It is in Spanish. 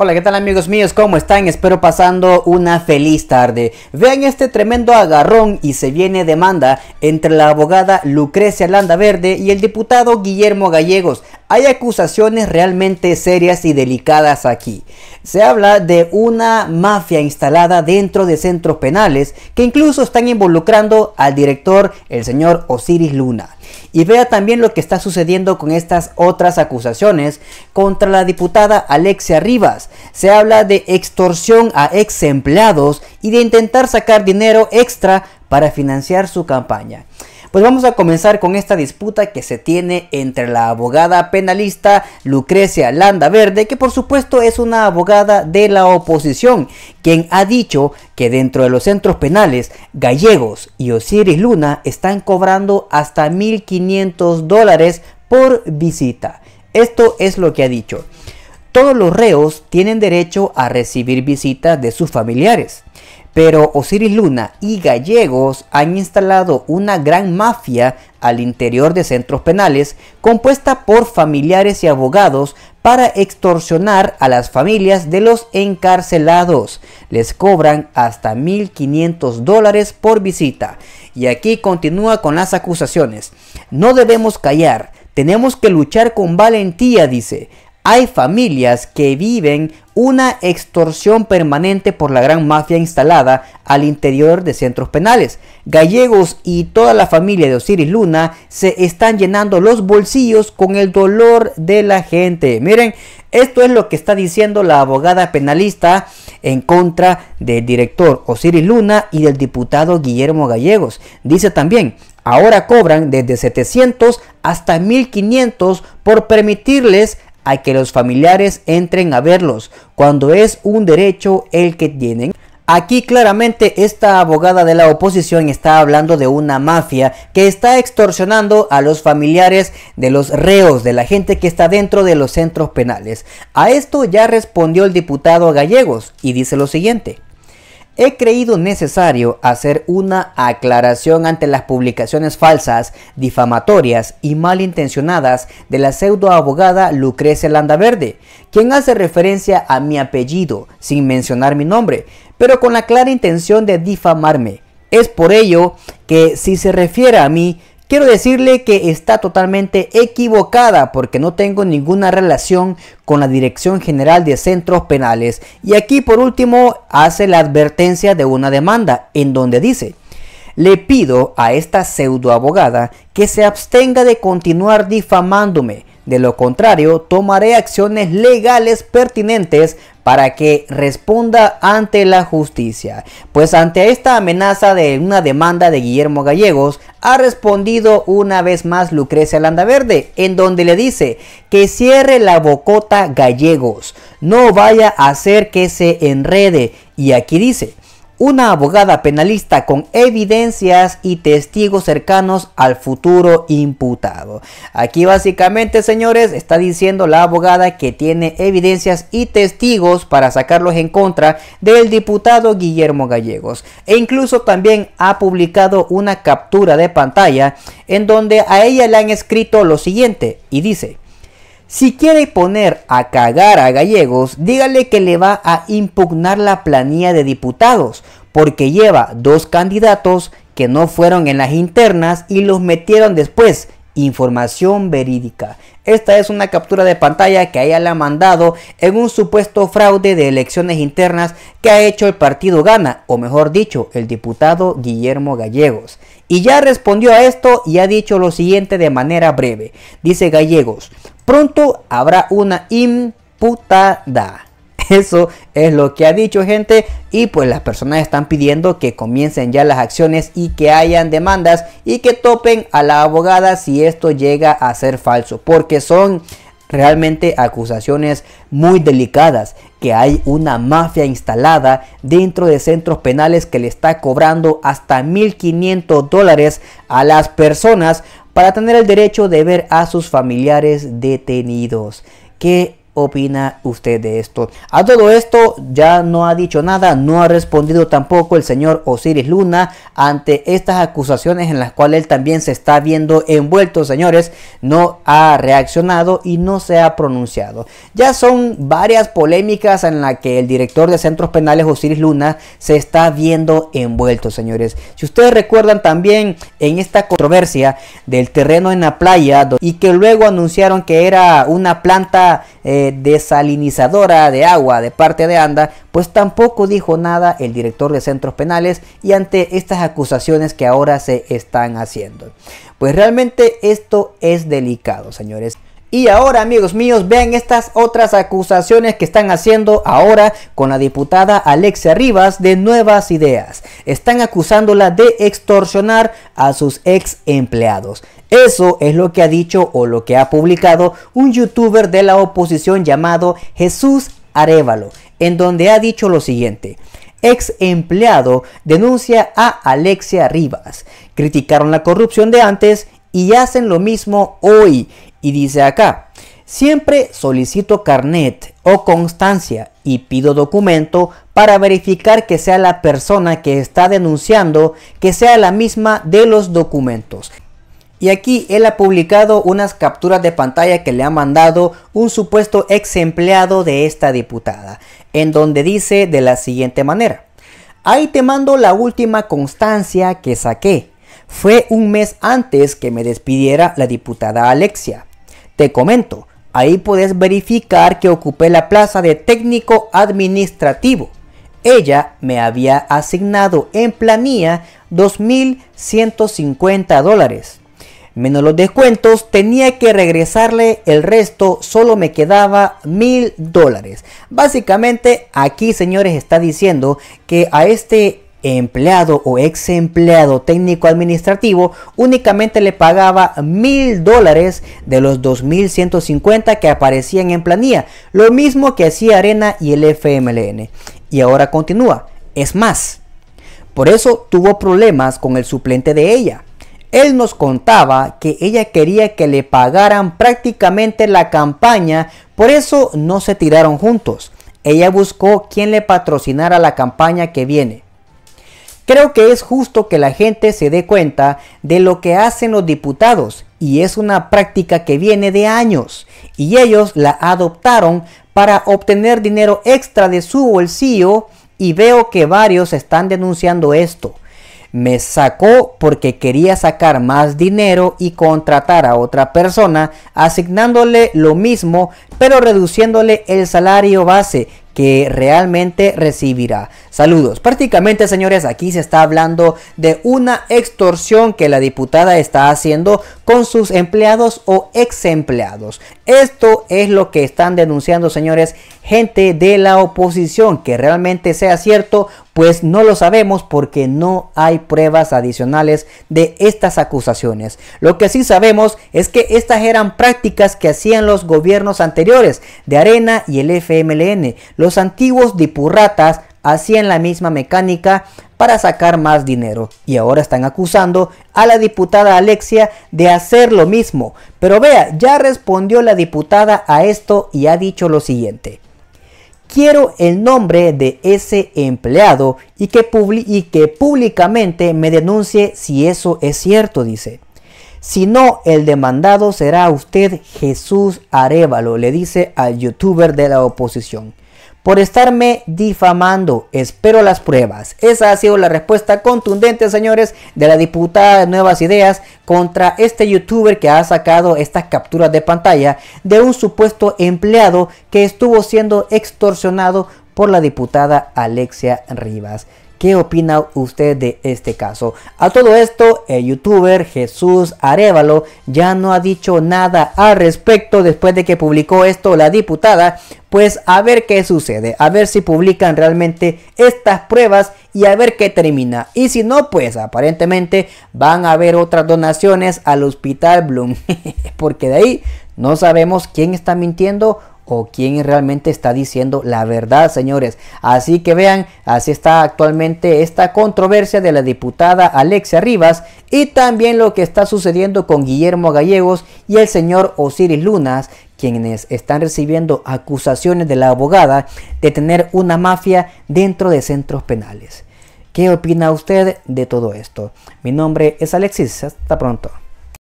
Hola, ¿qué tal amigos míos? ¿Cómo están? Espero pasando una feliz tarde. Vean este tremendo agarrón y se viene demanda entre la abogada Lucrecia Landa Verde y el diputado Guillermo Gallegos. Hay acusaciones realmente serias y delicadas aquí. Se habla de una mafia instalada dentro de centros penales que incluso están involucrando al director, el señor Osiris Luna. Y vea también lo que está sucediendo con estas otras acusaciones contra la diputada Alexia Rivas. Se habla de extorsión a ex empleados y de intentar sacar dinero extra para financiar su campaña. Pues vamos a comenzar con esta disputa que se tiene entre la abogada penalista Lucrecia Landa Verde, que por supuesto es una abogada de la oposición, quien ha dicho que dentro de los centros penales, Gallegos y Osiris Luna están cobrando hasta 1.500 dólares por visita. Esto es lo que ha dicho. Todos los reos tienen derecho a recibir visitas de sus familiares pero Osiris Luna y Gallegos han instalado una gran mafia al interior de centros penales compuesta por familiares y abogados para extorsionar a las familias de los encarcelados. Les cobran hasta 1.500 dólares por visita. Y aquí continúa con las acusaciones. No debemos callar. Tenemos que luchar con valentía, dice hay familias que viven una extorsión permanente por la gran mafia instalada al interior de centros penales. Gallegos y toda la familia de Osiris Luna se están llenando los bolsillos con el dolor de la gente. Miren, esto es lo que está diciendo la abogada penalista en contra del director Osiris Luna y del diputado Guillermo Gallegos. Dice también, ahora cobran desde 700 hasta 1500 por permitirles a que los familiares entren a verlos, cuando es un derecho el que tienen. Aquí claramente esta abogada de la oposición está hablando de una mafia que está extorsionando a los familiares de los reos, de la gente que está dentro de los centros penales. A esto ya respondió el diputado Gallegos y dice lo siguiente. He creído necesario hacer una aclaración ante las publicaciones falsas, difamatorias y malintencionadas de la pseudoabogada Lucrecia Landaverde, quien hace referencia a mi apellido sin mencionar mi nombre, pero con la clara intención de difamarme. Es por ello que si se refiere a mí, Quiero decirle que está totalmente equivocada porque no tengo ninguna relación con la Dirección General de Centros Penales. Y aquí por último hace la advertencia de una demanda en donde dice, le pido a esta pseudoabogada que se abstenga de continuar difamándome. De lo contrario, tomaré acciones legales pertinentes para que responda ante la justicia. Pues ante esta amenaza de una demanda de Guillermo Gallegos, ha respondido una vez más Lucrecia Landaverde, en donde le dice que cierre la bocota gallegos, no vaya a hacer que se enrede. Y aquí dice, una abogada penalista con evidencias y testigos cercanos al futuro imputado. Aquí básicamente, señores, está diciendo la abogada que tiene evidencias y testigos para sacarlos en contra del diputado Guillermo Gallegos. E incluso también ha publicado una captura de pantalla en donde a ella le han escrito lo siguiente y dice, si quiere poner a cagar a Gallegos, dígale que le va a impugnar la planilla de diputados, porque lleva dos candidatos que no fueron en las internas y los metieron después. Información verídica. Esta es una captura de pantalla que haya la mandado en un supuesto fraude de elecciones internas que ha hecho el partido Gana, o mejor dicho, el diputado Guillermo Gallegos. Y ya respondió a esto y ha dicho lo siguiente de manera breve. Dice Gallegos, Pronto habrá una imputada. Eso es lo que ha dicho gente y pues las personas están pidiendo que comiencen ya las acciones y que hayan demandas y que topen a la abogada si esto llega a ser falso, porque son realmente acusaciones muy delicadas, que hay una mafia instalada dentro de centros penales que le está cobrando hasta 1.500 dólares a las personas para tener el derecho de ver a sus familiares detenidos. Qué opina usted de esto? A todo esto ya no ha dicho nada, no ha respondido tampoco el señor Osiris Luna ante estas acusaciones en las cuales él también se está viendo envuelto, señores. No ha reaccionado y no se ha pronunciado. Ya son varias polémicas en las que el director de centros penales Osiris Luna se está viendo envuelto, señores. Si ustedes recuerdan también en esta controversia del terreno en la playa y que luego anunciaron que era una planta... Eh, desalinizadora de agua de parte de ANDA, pues tampoco dijo nada el director de centros penales y ante estas acusaciones que ahora se están haciendo. Pues realmente esto es delicado, señores. Y ahora amigos míos, vean estas otras acusaciones que están haciendo ahora con la diputada Alexia Rivas de Nuevas Ideas. Están acusándola de extorsionar a sus ex empleados. Eso es lo que ha dicho o lo que ha publicado un youtuber de la oposición llamado Jesús Arevalo, en donde ha dicho lo siguiente ex empleado denuncia a Alexia Rivas. Criticaron la corrupción de antes y hacen lo mismo hoy. Y dice acá, siempre solicito carnet o constancia y pido documento para verificar que sea la persona que está denunciando, que sea la misma de los documentos. Y aquí él ha publicado unas capturas de pantalla que le ha mandado un supuesto ex empleado de esta diputada, en donde dice de la siguiente manera. Ahí te mando la última constancia que saqué. Fue un mes antes que me despidiera la diputada Alexia. Te comento, ahí puedes verificar que ocupé la plaza de técnico administrativo. Ella me había asignado en planilla 2.150 dólares. Menos los descuentos, tenía que regresarle el resto, solo me quedaba 1000 dólares. Básicamente aquí, señores, está diciendo que a este empleado o ex empleado técnico administrativo únicamente le pagaba mil dólares de los 2.150 que aparecían en planilla, lo mismo que hacía Arena y el FMLN. Y ahora continúa, es más, por eso tuvo problemas con el suplente de ella. Él nos contaba que ella quería que le pagaran prácticamente la campaña, por eso no se tiraron juntos. Ella buscó quien le patrocinara la campaña que viene. Creo que es justo que la gente se dé cuenta de lo que hacen los diputados y es una práctica que viene de años y ellos la adoptaron para obtener dinero extra de su bolsillo y veo que varios están denunciando esto. Me sacó porque quería sacar más dinero y contratar a otra persona asignándole lo mismo pero reduciéndole el salario base que realmente recibirá. Saludos. Prácticamente, señores, aquí se está hablando de una extorsión que la diputada está haciendo con sus empleados o ex empleados. Esto es lo que están denunciando, señores, gente de la oposición. Que realmente sea cierto, pues no lo sabemos porque no hay pruebas adicionales de estas acusaciones. Lo que sí sabemos es que estas eran prácticas que hacían los gobiernos anteriores de Arena y el FMLN. Los antiguos dipurratas hacían la misma mecánica para sacar más dinero y ahora están acusando a la diputada Alexia de hacer lo mismo. Pero vea, ya respondió la diputada a esto y ha dicho lo siguiente. Quiero el nombre de ese empleado y que, públicamente me denuncie si eso es cierto, dice. Si no, el demandado será usted Jesús Arevalo, le dice al youtuber de la oposición por estarme difamando. Espero las pruebas. Esa ha sido la respuesta contundente, señores, de la diputada de Nuevas Ideas contra este youtuber que ha sacado estas capturas de pantalla de un supuesto empleado que estuvo siendo extorsionado por la diputada Alexia Rivas. ¿Qué opina usted de este caso? A todo esto, el youtuber Jesús Arevalo ya no ha dicho nada al respecto después de que publicó esto la diputada. Pues a ver qué sucede, a ver si publican realmente estas pruebas y a ver qué termina. Y si no, pues aparentemente van a haber otras donaciones al hospital Bloom. Porque de ahí no sabemos quién está mintiendo o quién realmente está diciendo la verdad, señores. Así que vean, así está actualmente esta controversia de la diputada Alexia Rivas y también lo que está sucediendo con Guillermo Gallegos y el señor Osiris Lunas, quienes están recibiendo acusaciones de la abogada de tener una mafia dentro de centros penales. ¿Qué opina usted de todo esto? Mi nombre es Alexis, hasta pronto.